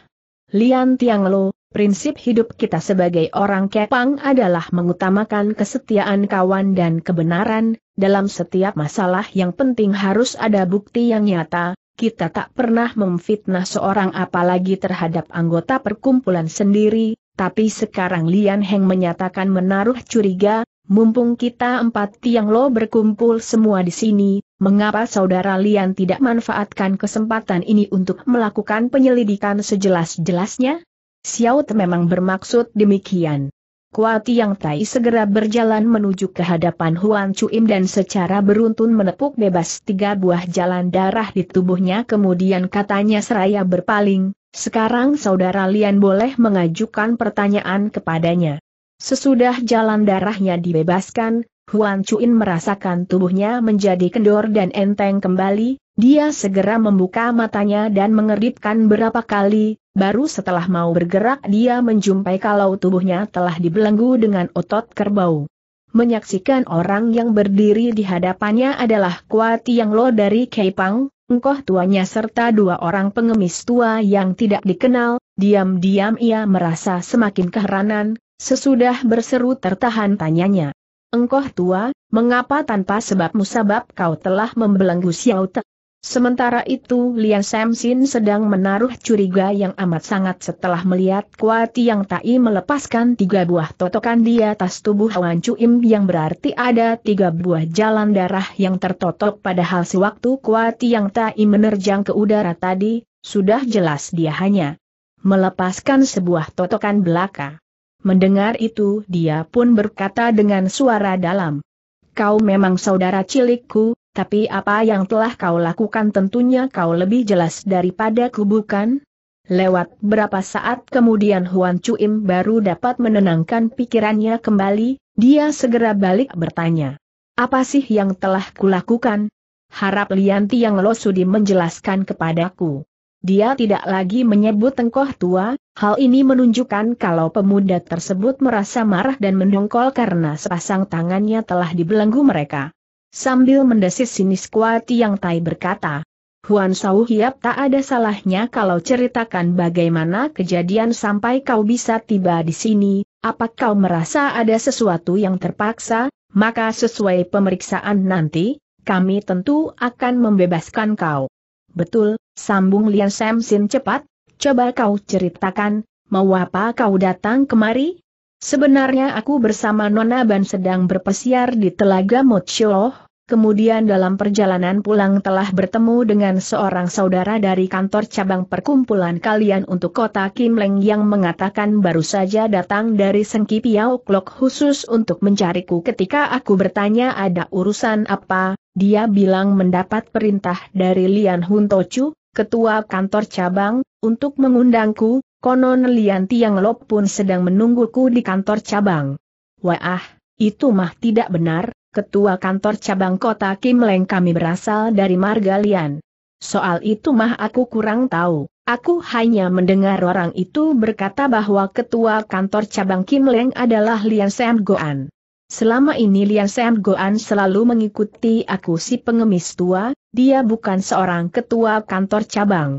Lian Tiang Lo, Prinsip hidup kita sebagai orang Kepang adalah mengutamakan kesetiaan kawan dan kebenaran, dalam setiap masalah yang penting harus ada bukti yang nyata, kita tak pernah memfitnah seorang apalagi terhadap anggota perkumpulan sendiri, tapi sekarang Lian Heng menyatakan menaruh curiga, mumpung kita empat tiang lo berkumpul semua di sini, mengapa saudara Lian tidak manfaatkan kesempatan ini untuk melakukan penyelidikan sejelas-jelasnya? Te memang bermaksud demikian. Kuati Yang Tai segera berjalan menuju ke hadapan Huan Chuim dan secara beruntun menepuk bebas tiga buah jalan darah di tubuhnya kemudian katanya seraya berpaling, sekarang saudara Lian boleh mengajukan pertanyaan kepadanya. Sesudah jalan darahnya dibebaskan, Huan Chuin merasakan tubuhnya menjadi kendor dan enteng kembali, dia segera membuka matanya dan mengeritkan berapa kali, baru setelah mau bergerak dia menjumpai kalau tubuhnya telah dibelenggu dengan otot kerbau. Menyaksikan orang yang berdiri di hadapannya adalah Kuat Yang Lo dari Kepang, engkoh tuanya serta dua orang pengemis tua yang tidak dikenal, diam-diam ia merasa semakin keheranan, sesudah berseru tertahan tanyanya. Engkoh tua, mengapa tanpa sebab musabab kau telah membelenggu Xiao Sementara itu Lian Samsin sedang menaruh curiga yang amat sangat setelah melihat Kuati yang tai melepaskan tiga buah totokan di atas tubuh Wan Im yang berarti ada tiga buah jalan darah yang tertotok padahal sewaktu Kuati yang tai menerjang ke udara tadi, sudah jelas dia hanya melepaskan sebuah totokan belaka. Mendengar itu dia pun berkata dengan suara dalam, Kau memang saudara cilikku, tapi apa yang telah kau lakukan tentunya kau lebih jelas daripada ku bukan? Lewat berapa saat kemudian Huan Chuim baru dapat menenangkan pikirannya kembali, dia segera balik bertanya. Apa sih yang telah kulakukan? Harap Lianti yang lo sudi menjelaskan kepadaku. Dia tidak lagi menyebut tengkoh tua, hal ini menunjukkan kalau pemuda tersebut merasa marah dan mendongkol karena sepasang tangannya telah dibelenggu mereka. Sambil mendesis sinis Kuati yang tai berkata, Huan Sau Hiap tak ada salahnya kalau ceritakan bagaimana kejadian sampai kau bisa tiba di sini, apa kau merasa ada sesuatu yang terpaksa, maka sesuai pemeriksaan nanti, kami tentu akan membebaskan kau. Betul, sambung Lian Samsin cepat, coba kau ceritakan, mau apa kau datang kemari? Sebenarnya aku bersama Nona Ban sedang berpesiar di Telaga Mochioh, kemudian dalam perjalanan pulang telah bertemu dengan seorang saudara dari kantor cabang perkumpulan kalian untuk kota Kim Leng yang mengatakan baru saja datang dari Sengki Piao Klok khusus untuk mencariku ketika aku bertanya ada urusan apa, dia bilang mendapat perintah dari Lian Hun Tochu, ketua kantor cabang, untuk mengundangku, Konon Lian Tiang Lop pun sedang menungguku di kantor cabang. Wah, itu mah tidak benar, ketua kantor cabang kota Kim Leng kami berasal dari marga Lian. Soal itu mah aku kurang tahu, aku hanya mendengar orang itu berkata bahwa ketua kantor cabang Kim Leng adalah Lian Sam Goan. Selama ini Lian Sam Goan selalu mengikuti aku si pengemis tua, dia bukan seorang ketua kantor cabang.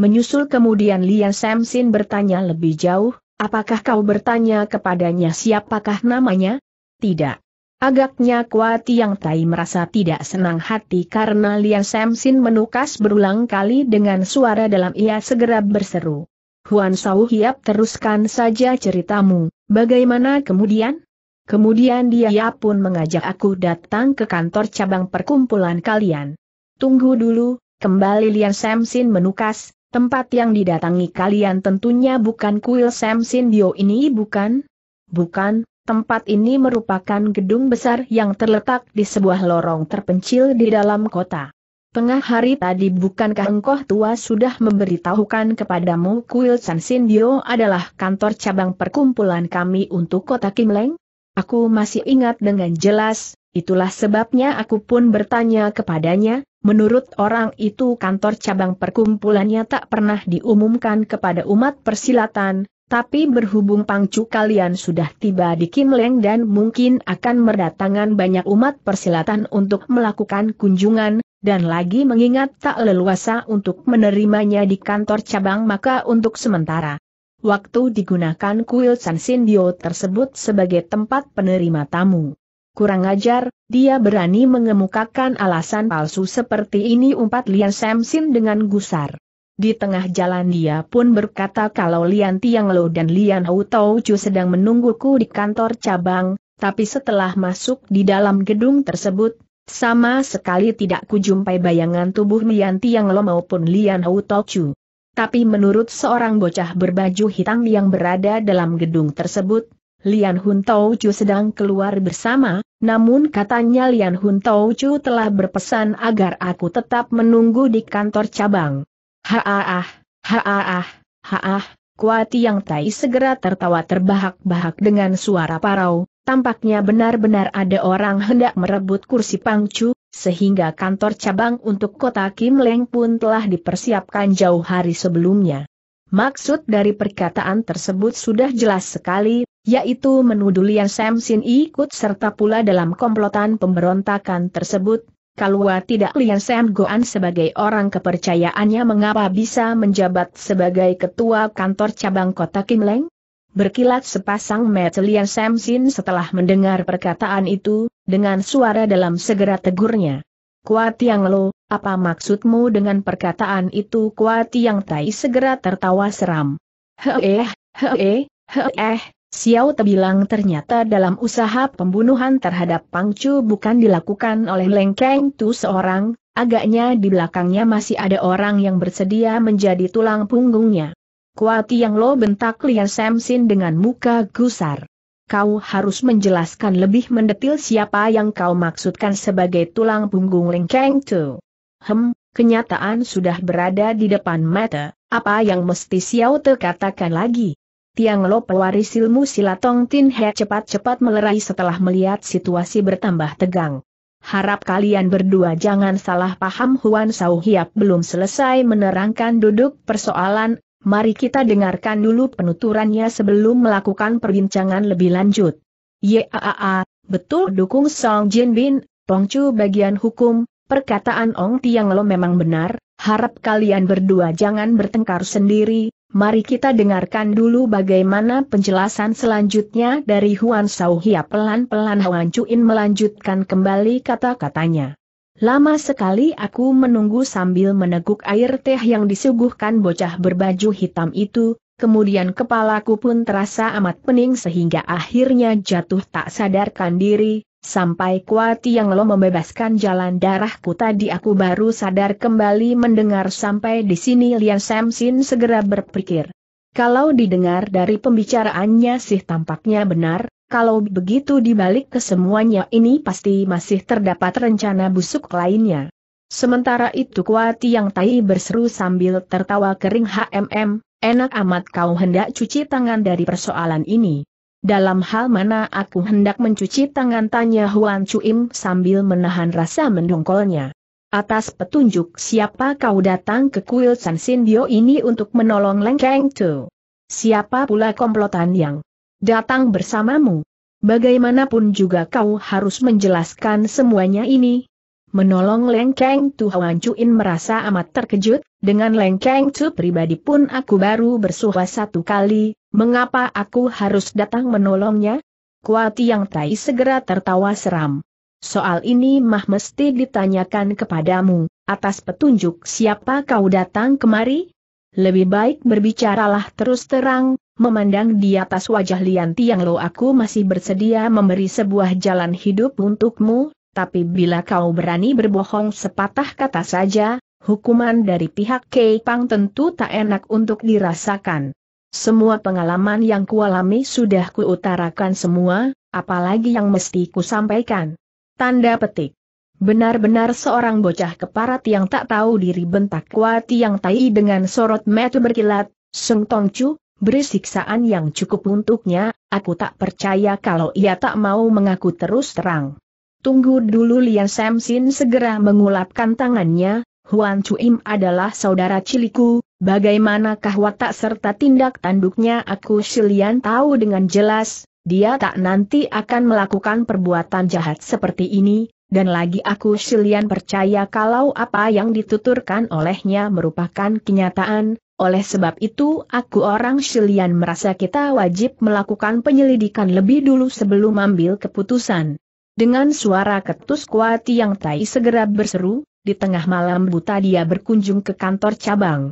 Menyusul kemudian Lian Samsin bertanya lebih jauh, apakah kau bertanya kepadanya siapakah namanya? Tidak. Agaknya Kuati yang Tai merasa tidak senang hati karena Lian Samsin menukas berulang kali dengan suara dalam ia segera berseru. Huan Sau Hiap teruskan saja ceritamu, bagaimana kemudian? Kemudian dia pun mengajak aku datang ke kantor cabang perkumpulan kalian. Tunggu dulu, kembali Lian Samsin menukas, Tempat yang didatangi kalian tentunya bukan kuil Sam Sindio ini bukan? Bukan, tempat ini merupakan gedung besar yang terletak di sebuah lorong terpencil di dalam kota. Tengah hari tadi bukankah engkau tua sudah memberitahukan kepadamu kuil San Sindio adalah kantor cabang perkumpulan kami untuk kota Kimleng? Aku masih ingat dengan jelas, Itulah sebabnya aku pun bertanya kepadanya, menurut orang itu kantor cabang perkumpulannya tak pernah diumumkan kepada umat persilatan, tapi berhubung pangcu kalian sudah tiba di Kimleng dan mungkin akan mendatangkan banyak umat persilatan untuk melakukan kunjungan, dan lagi mengingat tak leluasa untuk menerimanya di kantor cabang maka untuk sementara. Waktu digunakan kuil San Sindio tersebut sebagai tempat penerima tamu. Kurang ajar, dia berani mengemukakan alasan palsu seperti ini umpat Lian Samsin dengan gusar. Di tengah jalan dia pun berkata kalau Lian Tiang Lo dan Lian Hou Tau Chu sedang menungguku di kantor cabang, tapi setelah masuk di dalam gedung tersebut, sama sekali tidak kujumpai bayangan tubuh Lian Tiang Lo maupun Lian Hou Tau Chu. Tapi menurut seorang bocah berbaju hitam yang berada dalam gedung tersebut, Lian Hun Chu sedang keluar bersama, namun katanya Lian Hun Chu telah berpesan agar aku tetap menunggu di kantor cabang. Haaah, haaah, haah, Kuati Yang Tai segera tertawa terbahak-bahak dengan suara parau, tampaknya benar-benar ada orang hendak merebut kursi Pang Chu, sehingga kantor cabang untuk kota Kim Leng pun telah dipersiapkan jauh hari sebelumnya. Maksud dari perkataan tersebut sudah jelas sekali, yaitu menuduh Lian Samsin ikut serta pula dalam komplotan pemberontakan tersebut, Kalau tidak Lian Sam Goan sebagai orang kepercayaannya mengapa bisa menjabat sebagai ketua kantor cabang kota Leng? Berkilat sepasang mata Lian Samsin setelah mendengar perkataan itu, dengan suara dalam segera tegurnya. Kuat Yang Lo, apa maksudmu dengan perkataan itu Kuat Yang Tai segera tertawa seram. Eh, eh, he eh. Xiao Te bilang ternyata dalam usaha pembunuhan terhadap Pang Chu bukan dilakukan oleh Leng Keng Tu seorang, agaknya di belakangnya masih ada orang yang bersedia menjadi tulang punggungnya. Kuat Yang Lo bentak Lian Samsin dengan muka gusar kau harus menjelaskan lebih mendetil siapa yang kau maksudkan sebagai tulang punggung lengkeng Hem, kenyataan sudah berada di depan mata, apa yang mesti Xiao Te katakan lagi? Tiang Lo pewaris ilmu silatong Tin He cepat-cepat melerai setelah melihat situasi bertambah tegang. Harap kalian berdua jangan salah paham Huan Sauhiap belum selesai menerangkan duduk persoalan, Mari kita dengarkan dulu penuturannya sebelum melakukan perbincangan lebih lanjut. Yaa, betul dukung Song Jin Bin, Pongcu bagian hukum, perkataan Ong Tiang Lo memang benar, harap kalian berdua jangan bertengkar sendiri, mari kita dengarkan dulu bagaimana penjelasan selanjutnya dari Huan Hia pelan-pelan Huan Cuin melanjutkan kembali kata-katanya. Lama sekali aku menunggu sambil meneguk air teh yang disuguhkan bocah berbaju hitam itu, kemudian kepalaku pun terasa amat pening sehingga akhirnya jatuh tak sadarkan diri, Sampai kuat yang lo membebaskan jalan darahku tadi aku baru sadar kembali mendengar sampai di sini Lian Samsin segera berpikir. Kalau didengar dari pembicaraannya sih tampaknya benar, kalau begitu dibalik balik kesemuanya ini pasti masih terdapat rencana busuk lainnya. Sementara itu Kuati yang tai berseru sambil tertawa kering HMM, enak amat kau hendak cuci tangan dari persoalan ini. Dalam hal mana aku hendak mencuci tangan tanya Huan Chuim sambil menahan rasa mendongkolnya. Atas petunjuk siapa kau datang ke kuil San Sin ini untuk menolong Leng Keng Tu? Siapa pula komplotan yang datang bersamamu. Bagaimanapun juga kau harus menjelaskan semuanya ini. Menolong Lengkeng, Keng Tu Huan merasa amat terkejut, dengan Lengkeng. Tu pribadi pun aku baru bersuara satu kali, mengapa aku harus datang menolongnya? Kuati Yang Tai segera tertawa seram. Soal ini mah mesti ditanyakan kepadamu, atas petunjuk siapa kau datang kemari? Lebih baik berbicaralah terus terang, Memandang di atas wajah Lian Tiang Lo aku masih bersedia memberi sebuah jalan hidup untukmu, tapi bila kau berani berbohong sepatah kata saja, hukuman dari pihak Kei Pang tentu tak enak untuk dirasakan. Semua pengalaman yang kualami sudah kuutarakan semua, apalagi yang mesti kusampaikan. Tanda petik. Benar-benar seorang bocah keparat yang tak tahu diri bentak kuat yang tai dengan sorot metu berkilat, Sung Tong Chu, Beri yang cukup untuknya, aku tak percaya kalau ia tak mau mengaku terus terang. Tunggu dulu Lian Samsin segera mengulapkan tangannya, Huan Chuim adalah saudara ciliku, bagaimanakah watak serta tindak tanduknya aku Silian tahu dengan jelas, dia tak nanti akan melakukan perbuatan jahat seperti ini, dan lagi aku Silian percaya kalau apa yang dituturkan olehnya merupakan kenyataan, oleh sebab itu aku orang Shilian merasa kita wajib melakukan penyelidikan lebih dulu sebelum ambil keputusan. Dengan suara ketus kuati yang tai segera berseru, di tengah malam buta dia berkunjung ke kantor cabang.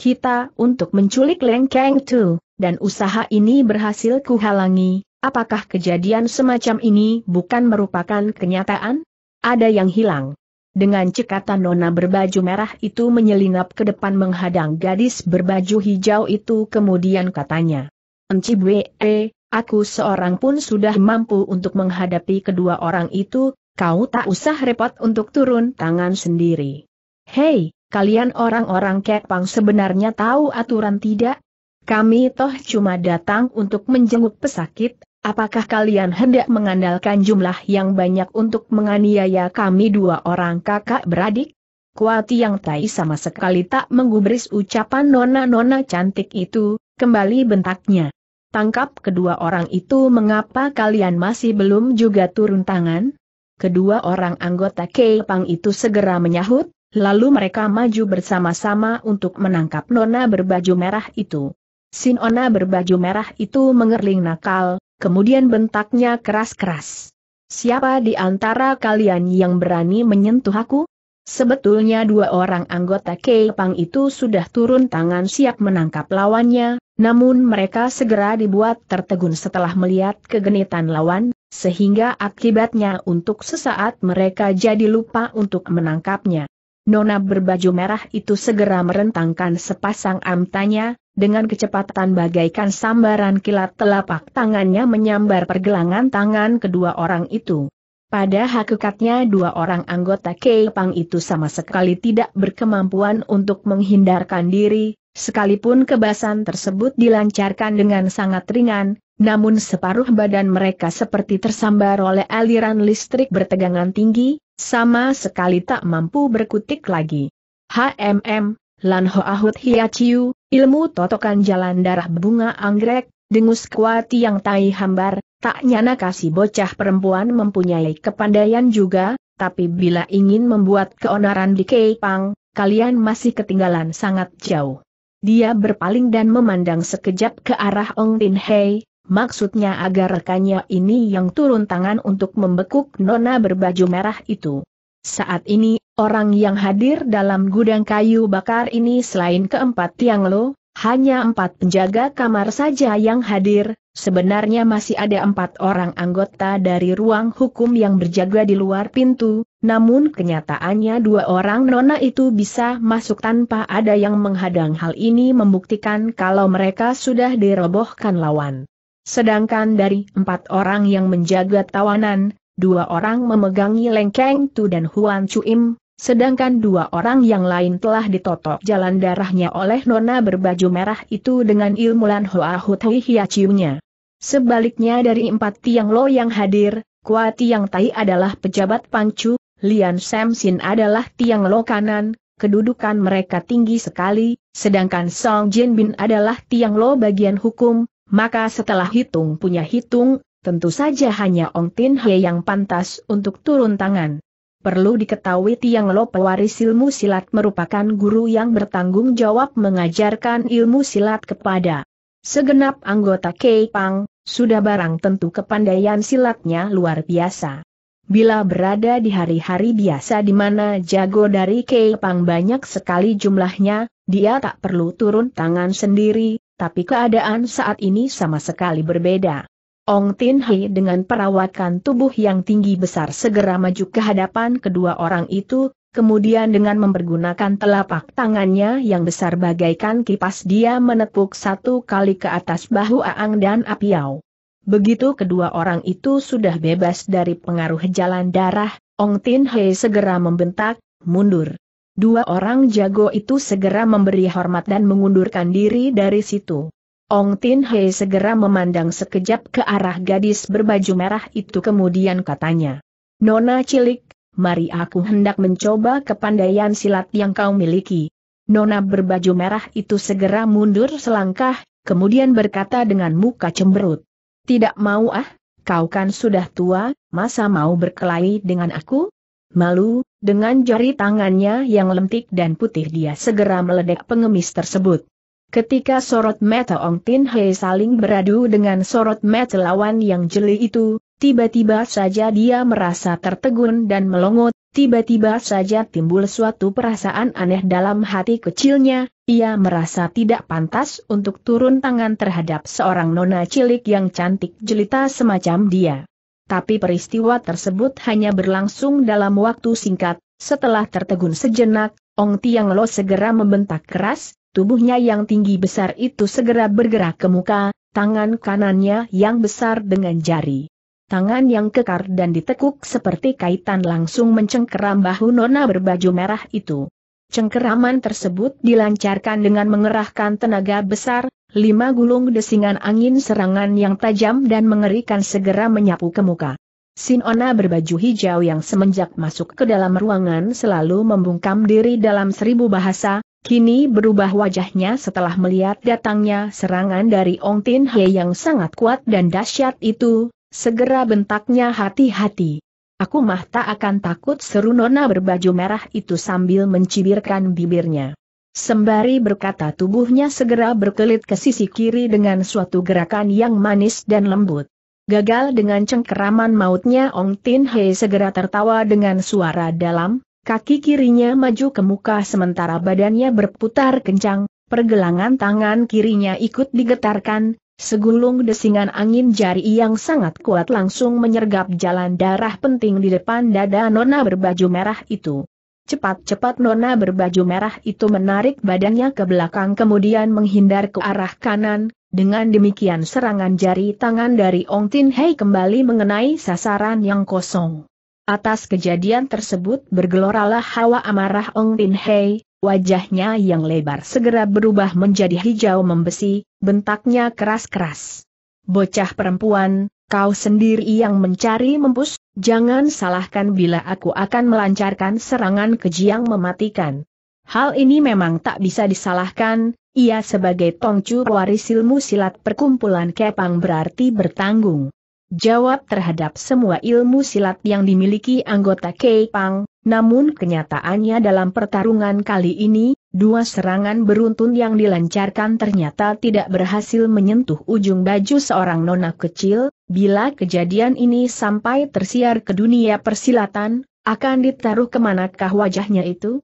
Kita untuk menculik Leng Kang Tu, dan usaha ini berhasil kuhalangi, apakah kejadian semacam ini bukan merupakan kenyataan? Ada yang hilang. Dengan cekatan nona berbaju merah itu menyelinap ke depan menghadang gadis berbaju hijau itu kemudian katanya. Enci Bwe, eh, aku seorang pun sudah mampu untuk menghadapi kedua orang itu, kau tak usah repot untuk turun tangan sendiri. Hei, kalian orang-orang kepang sebenarnya tahu aturan tidak? Kami toh cuma datang untuk menjenguk pesakit, Apakah kalian hendak mengandalkan jumlah yang banyak untuk menganiaya kami dua orang kakak beradik? Kuati yang tai sama sekali tak menggubris ucapan nona-nona cantik itu, kembali bentaknya. Tangkap kedua orang itu mengapa kalian masih belum juga turun tangan? Kedua orang anggota Kepang itu segera menyahut, lalu mereka maju bersama-sama untuk menangkap nona berbaju merah itu. Sinona berbaju merah itu mengerling nakal, kemudian bentaknya keras-keras. Siapa di antara kalian yang berani menyentuh aku? Sebetulnya dua orang anggota Kepang itu sudah turun tangan siap menangkap lawannya, namun mereka segera dibuat tertegun setelah melihat kegenitan lawan, sehingga akibatnya untuk sesaat mereka jadi lupa untuk menangkapnya. Nona berbaju merah itu segera merentangkan sepasang amtanya, dengan kecepatan bagaikan sambaran kilat telapak tangannya menyambar pergelangan tangan kedua orang itu. Pada hakikatnya dua orang anggota Kepang itu sama sekali tidak berkemampuan untuk menghindarkan diri, sekalipun kebasan tersebut dilancarkan dengan sangat ringan, namun separuh badan mereka seperti tersambar oleh aliran listrik bertegangan tinggi, sama sekali tak mampu berkutik lagi. HMM, Lan Hia Hiachiu, ilmu totokan jalan darah bunga anggrek, dengus kuati yang tai hambar, tak nyana kasih bocah perempuan mempunyai kepandaian juga, tapi bila ingin membuat keonaran di Keipang, kalian masih ketinggalan sangat jauh. Dia berpaling dan memandang sekejap ke arah Ong Tin Hei, maksudnya agar rekannya ini yang turun tangan untuk membekuk nona berbaju merah itu. Saat ini, orang yang hadir dalam gudang kayu bakar ini selain keempat tiang lo, hanya empat penjaga kamar saja yang hadir, sebenarnya masih ada empat orang anggota dari ruang hukum yang berjaga di luar pintu, namun kenyataannya dua orang nona itu bisa masuk tanpa ada yang menghadang hal ini membuktikan kalau mereka sudah dirobohkan lawan. Sedangkan dari empat orang yang menjaga tawanan, dua orang memegangi Lengkeng Tu dan Huan Cuim, sedangkan dua orang yang lain telah ditotok jalan darahnya oleh nona berbaju merah itu dengan ilmu Lan Hoa Hutui nya Sebaliknya dari empat Tiang Lo yang hadir, Kua Tiang Tai adalah pejabat Pangcu, Lian Sam Sin adalah Tiang Lo kanan, kedudukan mereka tinggi sekali, sedangkan Song Jin Bin adalah Tiang Lo bagian hukum, maka setelah hitung punya hitung, tentu saja hanya Ong Tin He yang pantas untuk turun tangan. Perlu diketahui Tiang Lo pewaris ilmu silat merupakan guru yang bertanggung jawab mengajarkan ilmu silat kepada segenap anggota Kei Pang, sudah barang tentu kepandaian silatnya luar biasa. Bila berada di hari-hari biasa di mana jago dari Kei Pang banyak sekali jumlahnya, dia tak perlu turun tangan sendiri, tapi keadaan saat ini sama sekali berbeda. Ong Tin Hei dengan perawakan tubuh yang tinggi besar segera maju ke hadapan kedua orang itu, kemudian dengan mempergunakan telapak tangannya yang besar bagaikan kipas dia menepuk satu kali ke atas bahu Aang dan Apiao. Begitu kedua orang itu sudah bebas dari pengaruh jalan darah, Ong Tin Hei segera membentak, mundur. Dua orang jago itu segera memberi hormat dan mengundurkan diri dari situ. Ong Tin Hei segera memandang sekejap ke arah gadis berbaju merah itu kemudian katanya. Nona cilik, mari aku hendak mencoba kepandaian silat yang kau miliki. Nona berbaju merah itu segera mundur selangkah, kemudian berkata dengan muka cemberut. Tidak mau ah, kau kan sudah tua, masa mau berkelahi dengan aku? Malu, dengan jari tangannya yang lentik dan putih dia segera meledak pengemis tersebut. Ketika sorot mata Ong Tin Hei saling beradu dengan sorot mata lawan yang jeli itu, tiba-tiba saja dia merasa tertegun dan melongot, tiba-tiba saja timbul suatu perasaan aneh dalam hati kecilnya, ia merasa tidak pantas untuk turun tangan terhadap seorang nona cilik yang cantik jelita semacam dia tapi peristiwa tersebut hanya berlangsung dalam waktu singkat, setelah tertegun sejenak, Ong Tiang Lo segera membentak keras, tubuhnya yang tinggi besar itu segera bergerak ke muka, tangan kanannya yang besar dengan jari. Tangan yang kekar dan ditekuk seperti kaitan langsung mencengkeram bahu nona berbaju merah itu. Cengkeraman tersebut dilancarkan dengan mengerahkan tenaga besar, lima gulung desingan angin serangan yang tajam dan mengerikan segera menyapu ke muka. Sinona berbaju hijau yang semenjak masuk ke dalam ruangan selalu membungkam diri dalam seribu bahasa, kini berubah wajahnya setelah melihat datangnya serangan dari Ong Tin He yang sangat kuat dan dahsyat itu, segera bentaknya hati-hati. Aku mah tak akan takut seru Nona berbaju merah itu sambil mencibirkan bibirnya. Sembari berkata tubuhnya segera berkelit ke sisi kiri dengan suatu gerakan yang manis dan lembut. Gagal dengan cengkeraman mautnya Ong Tin Hei segera tertawa dengan suara dalam, kaki kirinya maju ke muka sementara badannya berputar kencang, pergelangan tangan kirinya ikut digetarkan, segulung desingan angin jari yang sangat kuat langsung menyergap jalan darah penting di depan dada nona berbaju merah itu. Cepat-cepat nona berbaju merah itu menarik badannya ke belakang kemudian menghindar ke arah kanan, dengan demikian serangan jari tangan dari Ong Tin Hei kembali mengenai sasaran yang kosong. Atas kejadian tersebut bergeloralah hawa amarah Ong Tin Hei, wajahnya yang lebar segera berubah menjadi hijau membesi, bentaknya keras-keras. Bocah perempuan, kau sendiri yang mencari mempus, Jangan salahkan bila aku akan melancarkan serangan keji yang mematikan. Hal ini memang tak bisa disalahkan, ia sebagai tongcu waris ilmu silat perkumpulan kepang berarti bertanggung jawab terhadap semua ilmu silat yang dimiliki anggota Kei namun kenyataannya dalam pertarungan kali ini, dua serangan beruntun yang dilancarkan ternyata tidak berhasil menyentuh ujung baju seorang nona kecil, bila kejadian ini sampai tersiar ke dunia persilatan, akan ditaruh kemanakah wajahnya itu?